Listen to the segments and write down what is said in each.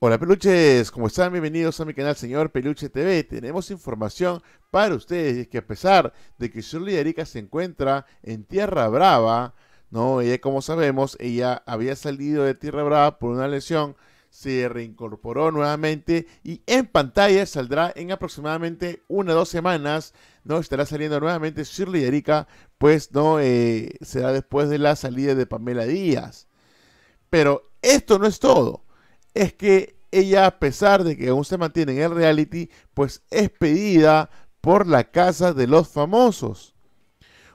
Hola peluches, ¿cómo están? Bienvenidos a mi canal Señor Peluche TV. Tenemos información para ustedes que a pesar de que Shirley Erika se encuentra en Tierra Brava, no, ella como sabemos, ella había salido de Tierra Brava por una lesión, se reincorporó nuevamente y en pantalla saldrá en aproximadamente una o dos semanas, no estará saliendo nuevamente Shirley Erika, pues no eh, será después de la salida de Pamela Díaz. Pero esto no es todo es que ella, a pesar de que aún se mantiene en el reality, pues es pedida por la Casa de los Famosos.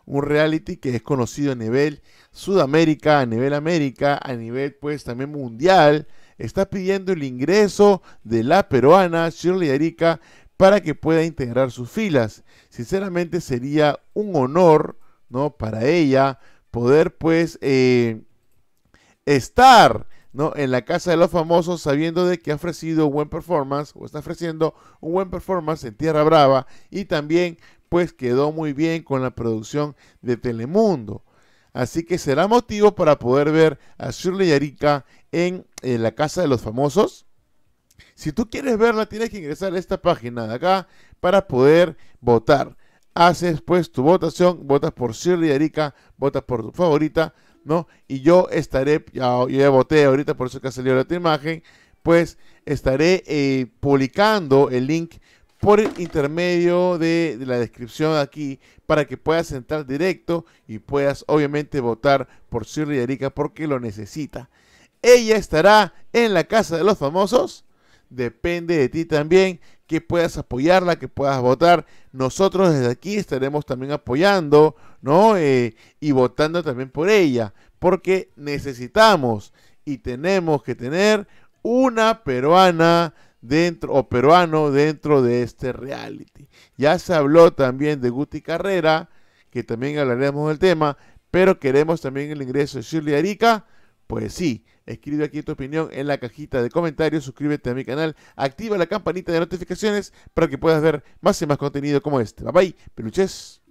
Un reality que es conocido a nivel Sudamérica, a nivel América, a nivel pues también mundial. Está pidiendo el ingreso de la peruana Shirley Arica para que pueda integrar sus filas. Sinceramente sería un honor, ¿no? Para ella poder pues eh, estar en la casa de los famosos sabiendo de que ha ofrecido un buen performance o está ofreciendo un buen performance en Tierra Brava y también pues quedó muy bien con la producción de Telemundo. Así que será motivo para poder ver a Shirley Arica en, eh, la casa de los famosos. Si tú quieres verla, tienes que ingresar a esta página de acá para poder votar. Haces pues tu votación, votas por Shirley Arica, votas por tu favorita, ¿no? Y yo estaré, ya, yo ya voté ahorita, por eso que ha salido la otra imagen, pues estaré eh, publicando el link por intermedio de, la descripción aquí para que puedas entrar directo y puedas obviamente votar por Sirri Erika porque lo necesita. Ella estará en la casa de los famosos depende de ti también que puedas apoyarla, que puedas votar. Nosotros desde aquí estaremos también apoyando, ¿no? Eh, y votando también por ella, porque necesitamos y tenemos que tener una peruana dentro o peruano dentro de este reality. Ya se habló también de Guti Carrera, que también hablaremos del tema, pero queremos también el ingreso de Shirley Arica pues sí, escribe aquí tu opinión en la cajita de comentarios, suscríbete a mi canal, activa la campanita de notificaciones para que puedas ver más y más contenido como este. Bye bye, peluches.